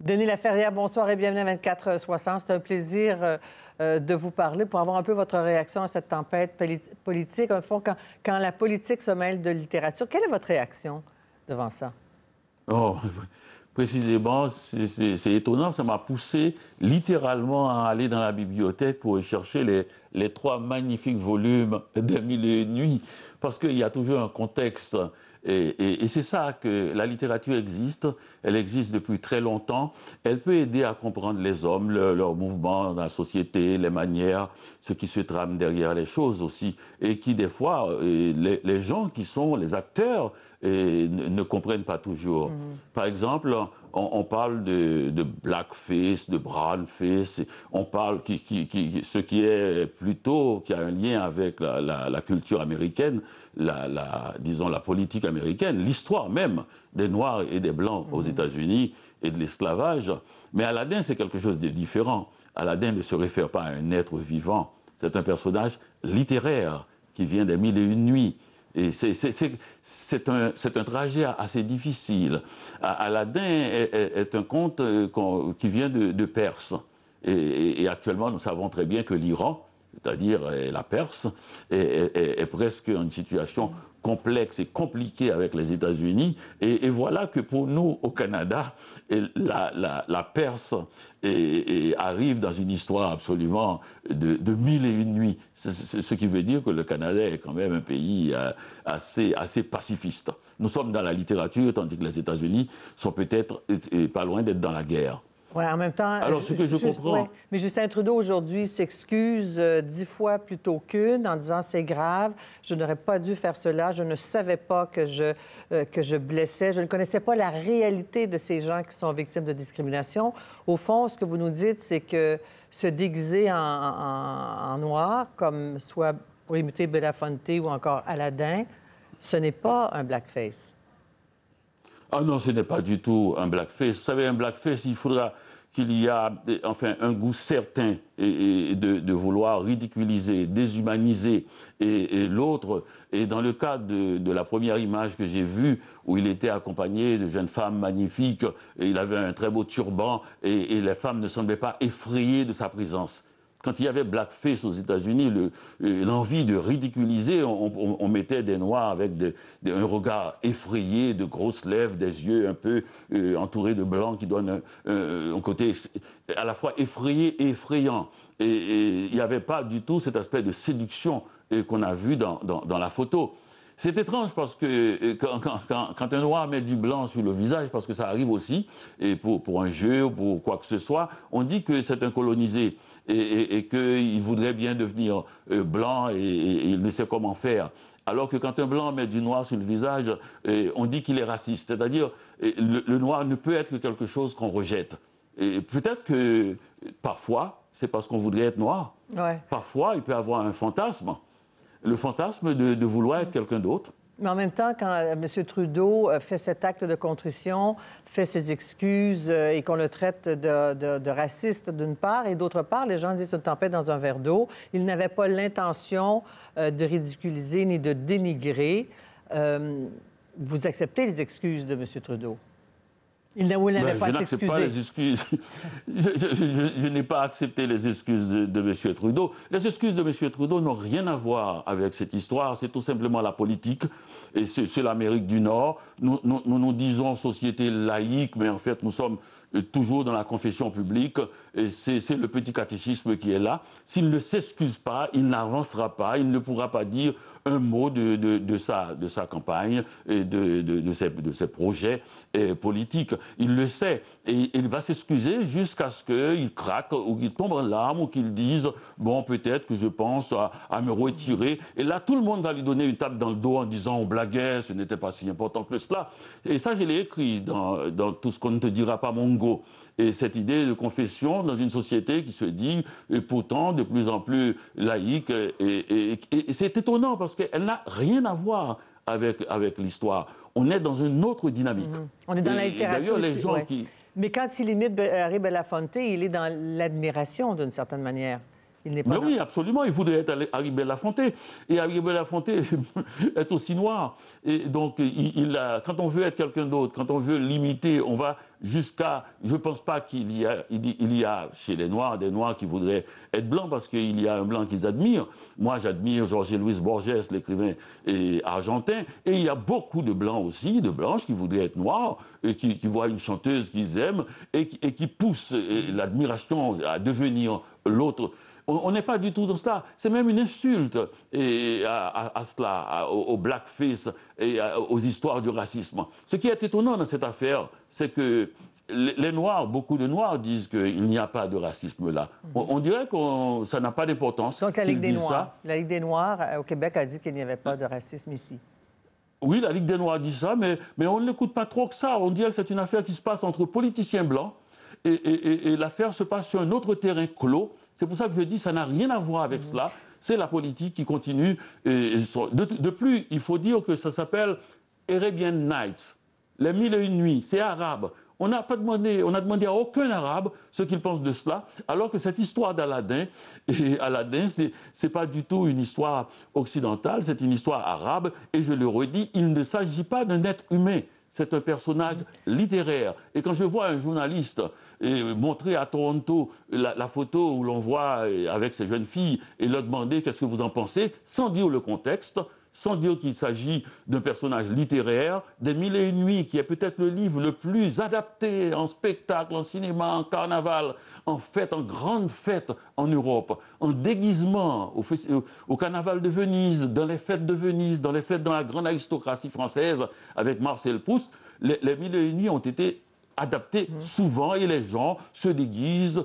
Denis Laferrière, bonsoir et bienvenue à 2460. C'est un plaisir euh, euh, de vous parler pour avoir un peu votre réaction à cette tempête politique. Au fond, quand, la politique se mêle de littérature, quelle est votre réaction devant ça? Oh, précisément, c'est étonnant. Ça m'a poussé littéralement à aller dans la bibliothèque pour chercher les, trois magnifiques volumes de mille et une nuits, parce qu'il y a toujours un contexte. Et, c'est ça que la littérature existe, elle existe depuis très longtemps, elle peut aider à comprendre les hommes, leurs mouvements dans la société, les manières, ce qui se trame derrière les choses aussi, et qui des fois, euh, les gens qui sont les acteurs et ne comprennent pas toujours. Mm. Par exemple, on, parle de, blackface, de brownface, on parle qui, ce qui est plutôt, qui a un lien avec la, culture américaine, la, la, disons la politique américaine, l'histoire même des Noirs et des Blancs aux mm. États-Unis et de l'esclavage. Mais Aladdin, c'est quelque chose de différent. Aladdin ne se réfère pas à un être vivant, c'est un personnage littéraire qui vient des mille et une nuits c'est un, trajet assez difficile. Aladdin est, un conte euh, qui vient de, Perse. Et, actuellement, nous savons très bien que l'Iran, c'est-à-dire la Perse, est, est, presque en situation complexe et compliqué avec les États-Unis. Et, voilà que pour nous, au Canada, la, Perse arrive dans une histoire absolument de, mille et une nuits. ce qui veut dire que le Canada est quand même un pays euh, assez pacifiste. Nous sommes dans la littérature, tandis que les États-Unis sont peut-être pas loin d'être dans la guerre. Oui, en même temps. Alors, ce que je, comprends. Mais Justin Trudeau, aujourd'hui, s'excuse euh, dix fois plutôt qu'une en disant c'est grave, je n'aurais pas dû faire cela, je ne savais pas que je, euh, que je blessais, je ne connaissais pas la réalité de ces gens qui sont victimes de discrimination. Au fond, ce que vous nous dites, c'est que se déguiser en, noir, comme soit pour imiter Belafonte ou encore Aladdin, ce n'est pas un blackface. Ah non, ce n'est pas du tout un blackface. Vous savez, un blackface, il faudra qu'il y ait enfin un goût certain de, vouloir ridiculiser, déshumaniser et, l'autre. Et dans le cas de, la première image que j'ai vue, où il était accompagné de jeunes femmes magnifiques, il avait un très beau turban, et les femmes ne semblaient pas effrayées de sa présence. Quand il y avait blackface aux États-Unis, euh, l'envie de ridiculiser, on, mettait des noirs avec un regard effrayé, de grosses lèvres, des yeux un peu euh, entourés de blancs qui donnent un, côté à la fois effrayé et effrayant. Et il n'y avait pas du tout cet aspect de séduction euh, qu'on a vu dans, la photo. C'est étrange parce que quand, un noir met du blanc sur le visage, parce que ça arrive aussi, et pour, pour un jeu ou pour quoi que ce soit, on dit que c'est un colonisé et, et, qu'il voudrait bien devenir euh, blanc et, il ne sait comment faire. Alors que quand un blanc met du noir sur le visage, euh, on dit qu'il est raciste. C'est-à-dire, euh, le, noir ne peut être que quelque chose qu'on rejette. Et peut-être que parfois, c'est parce qu'on voudrait être noir. Parfois, il peut avoir un fantasme. Le fantasme de vouloir être quelqu'un d'autre. Mais en même temps, quand euh, M. Trudeau euh, fait cet acte de contrition, fait ses excuses euh, et qu'on le traite de, raciste d'une part, et d'autre part, les gens disent une tempête dans un verre d'eau. Il n'avait pas l'intention de ridiculiser ni de dénigrer. vous acceptez les excuses de M. Trudeau? Ben, je n'accepte pas les excuses. je, n'ai pas accepté les excuses de, M. Trudeau. Les excuses de M. Trudeau n'ont rien à voir avec cette histoire. C'est tout simplement la politique. Et c'est l'Amérique du Nord. Nous nous, disons société laïque, mais en fait, nous sommes euh, toujours dans la confession publique. C'est le petit catéchisme qui est là. S'il ne s'excuse pas, il n'avancera pas, il ne pourra pas dire un mot de, sa, de campagne, et de, de, de ses projets euh, politiques il le sait. Et il va s'excuser jusqu'à ce qu'il craque ou qu'il tombe en larmes ou qu'il dise Bon, peut-être que je pense à, me retirer. Et là, tout le monde va lui donner une tape dans le dos en disant On blaguait, ce n'était pas si important que cela. Et ça, je l'ai écrit dans, dans Tout ce qu'on ne te dira pas, Mongo et cette idée de confession dans une société qui se dit et pourtant de plus en plus laïque. Et, et c'est étonnant parce qu'elle n'a rien à voir avec, avec l'histoire. On est dans une autre dynamique. Mm. On est dans la littérature. Mais quand il imite Harry Belafonte, il est dans l'admiration d'une certaine manière oui, absolument. Il voudrait être Harry affronter Et Harry affronter est aussi noir. Et donc, il, a, quand on veut être quelqu'un d'autre, quand on veut l'imiter, on va jusqu'à. Je ne pense pas qu'il y, a, il, y a chez les Noirs des Noirs qui voudraient être blancs parce qu'il y a un blanc qu'ils admirent. Moi, j'admire Georges-Louis Borges, l'écrivain argentin. Et il y a beaucoup de blancs aussi, de blanches qui voudraient être noirs, et qui, voient une chanteuse qu'ils aiment et qui, et qui poussent l'admiration à devenir l'autre. On n'est pas du tout dans cela. C'est même une insulte à, cela, au, blackface et aux histoires du racisme. Ce qui est étonnant dans cette affaire, c'est que les Noirs, beaucoup de Noirs disent qu'il n'y a pas de racisme là. Mm-hmm. On, dirait que ça n'a pas d'importance. la Ligue, des Noirs, la Ligue des Noirs euh, au Québec a dit qu'il n'y avait pas de racisme ici. Oui, la Ligue des Noirs dit ça, mais, mais on ne l'écoute pas trop que ça. On dirait que c'est une affaire qui se passe entre politiciens blancs et, l'affaire se passe sur un autre terrain clos. C'est pour ça que je dis ça n'a rien à voir avec mmh. cela. C'est la politique qui continue. de, plus, il faut dire que ça s'appelle Arabian Nights, les mille et une nuits. C'est arabe. On n'a pas demandé, on a demandé à aucun arabe ce qu'il pense de cela, alors que cette histoire d'Aladin, et c'est, n'est pas du tout une histoire occidentale, c'est une histoire arabe, et je le redis, il ne s'agit pas d'un être humain c'est un personnage littéraire. Et quand je vois un journaliste euh, montrer à Toronto la, photo où l'on voit euh, avec ces jeunes filles et leur demander qu'est-ce que vous en pensez, sans dire le contexte, sans dire qu'il s'agit d'un personnage littéraire, des Mille et une nuits, qui est peut-être le livre le plus adapté en spectacle, en cinéma, en carnaval, en fête, en grande fête en Europe, en déguisement euh, au, carnaval de Venise, dans les fêtes de Venise, dans les fêtes dans la grande aristocratie française, avec Marcel Proust, les, Mille et une nuits ont été adaptés mmh. souvent et les gens se déguisent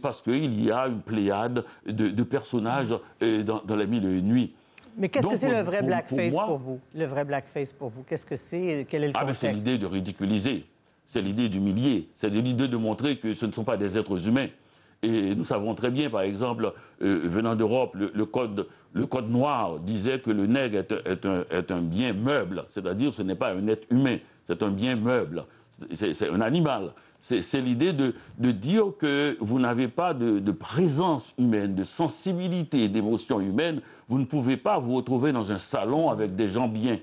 parce qu'il y a une pléiade de, personnages mmh. euh, dans, les mille et une nuits. Mais qu'est-ce que c'est le vrai blackface pour, vous Le vrai blackface pour vous, qu'est-ce que c'est Quel est le ah, contexte C'est l'idée de ridiculiser, c'est l'idée d'humilier, c'est l'idée de montrer que ce ne sont pas des êtres humains. Et nous savons très bien, par exemple, euh, venant d'Europe, le, code, le code noir disait que le nègre est, un, est un, bien meuble, c'est-à-dire ce n'est pas un être humain, c'est un bien meuble, c'est un animal. C'est l'idée de, dire que vous n'avez pas de, présence humaine, de sensibilité, d'émotion humaine. Vous ne pouvez pas vous retrouver dans un salon avec des gens bien.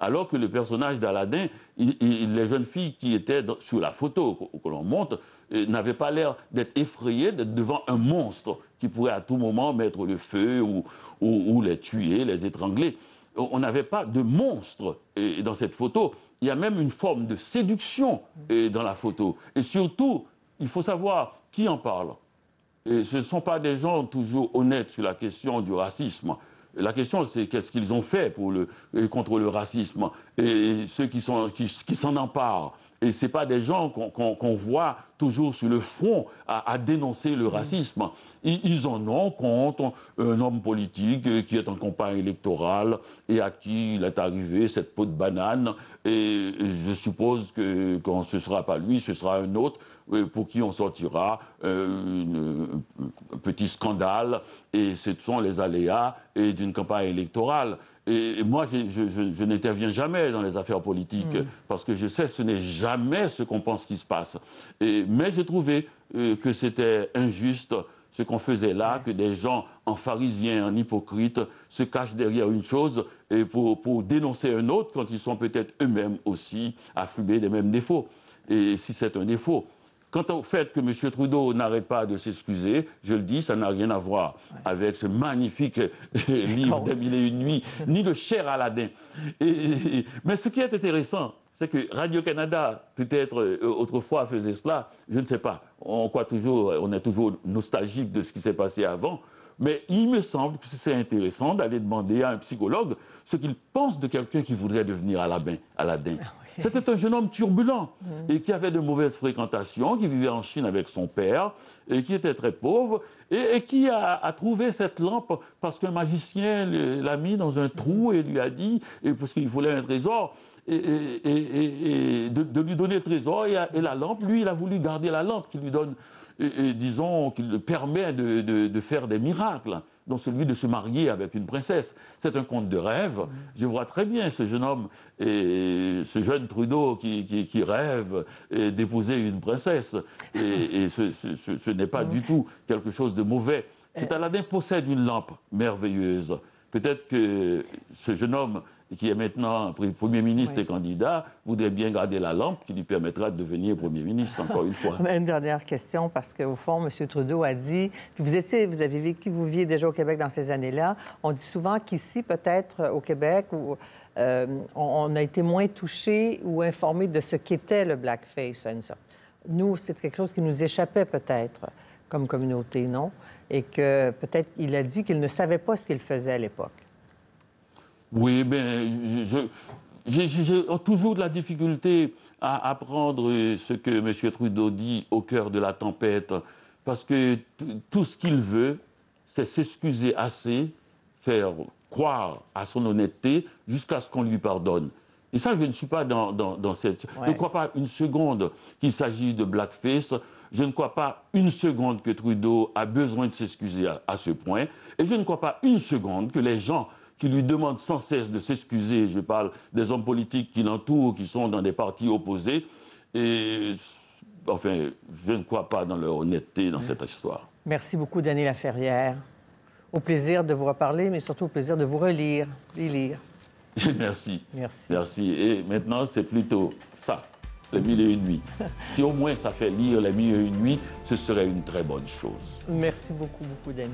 Alors que le personnage d'Aladin, les jeunes filles qui étaient sur la photo que, l'on montre, euh, n'avaient pas l'air d'être effrayées d'être devant un monstre qui pourrait à tout moment mettre le feu ou les tuer, les étrangler. On n'avait pas de monstre euh, dans cette photo il y a même une forme de séduction mm. eh, dans la photo. Et surtout, il faut savoir qui en parle. ce ne sont pas des gens toujours honnêtes sur la question du racisme. La question, c'est qu'est-ce qu'ils ont fait pour contre le racisme et ceux qui s'en emparent. Et ce pas des gens qu'on voit toujours sur le front à, dénoncer le mm. racisme. Ils, en ont contre un homme politique qui est en campagne électorale et à qui il est arrivé cette peau de banane. Et je suppose que quand ce ne sera pas lui, ce sera un autre euh, pour qui on sortira euh, un petit scandale. Et ce sont les aléas d'une campagne électorale. Et moi, je, n'interviens jamais dans les affaires politiques hmm. parce que je sais ce n'est jamais ce qu'on pense qui se passe. mais j'ai trouvé euh, que c'était injuste ce qu'on faisait là, que des gens en pharisiens, en hypocrites, se cachent derrière une chose et pour, dénoncer un autre quand ils sont peut-être eux-mêmes aussi affublés des mêmes défauts. Et si c'est un défaut. Quant au fait que M. Trudeau n'arrête pas de s'excuser, je le dis, ça n'a rien à voir avec ce magnifique euh, livre des mille et une nuits, ni le cher Aladdin. Et, mais ce qui est intéressant, c'est que Radio-Canada, peut-être euh, autrefois, faisait cela, je ne sais pas. On, croit toujours, on est toujours nostalgique de ce qui s'est passé avant. Mais il me semble que c'est intéressant d'aller demander à un psychologue ce qu'il pense de quelqu'un qui voudrait devenir Aladdin. Aladdin. Ah C'était un jeune homme turbulent et qui avait de mauvaises fréquentations, qui vivait en Chine avec son père et qui était très pauvre et, qui a, trouvé cette lampe parce qu'un magicien l'a mis dans un trou et lui a dit, et parce qu'il voulait un trésor, et, de, lui donner le trésor et, la lampe. Lui, il a voulu garder la lampe qui lui donne et, disons, qu'il permet de, faire des miracles, dont celui de se marier avec une princesse. C'est un conte de rêve. Mm. Je vois très bien ce jeune homme, et ce jeune Trudeau qui, rêve d'épouser une princesse. Et, ce, n'est pas du mm. tout quelque chose de mauvais. Cet Aladdin euh. possède une lampe merveilleuse. Peut-être que ce jeune homme qui est maintenant Premier ministre et candidat, voudrait bien garder la lampe qui lui permettra de devenir Premier ministre, encore une fois. une dernière question, parce qu'au fond, M. Trudeau a dit, vous étiez, vous avez vécu, vous viviez déjà au Québec dans ces années-là, on dit souvent qu'ici, peut-être euh, au Québec, euh, on, a été moins touché ou informé de ce qu'était le blackface Nous, c'est quelque chose qui nous échappait peut-être comme communauté, non? Et que peut-être il a dit qu'il ne savait pas ce qu'il faisait à l'époque. Oui, ben, j'ai toujours de la difficulté à apprendre ce que M. Trudeau dit au cœur de la tempête, parce que tout ce qu'il veut, c'est s'excuser assez, faire croire à son honnêteté jusqu'à ce qu'on lui pardonne. Et ça, je ne suis pas dans, dans, cette... Je ne crois pas une seconde qu'il s'agit de blackface. Je ne crois pas une seconde que Trudeau a besoin de s'excuser à ce point. Et je ne crois pas une seconde que les gens qui lui demande sans cesse de s'excuser. Je parle des hommes politiques qui l'entourent, qui sont dans des partis opposés. Et enfin, je ne crois pas dans leur honnêteté dans cette histoire. Merci beaucoup, Daniel Laferrière. Au plaisir de vous reparler, mais surtout au plaisir de vous relire, les lire. Merci. Merci. Merci. Et maintenant, c'est plutôt ça, les mille et une nuits. si au moins ça fait lire les mille et une nuits, ce serait une très bonne chose. Merci beaucoup, beaucoup, Daniel.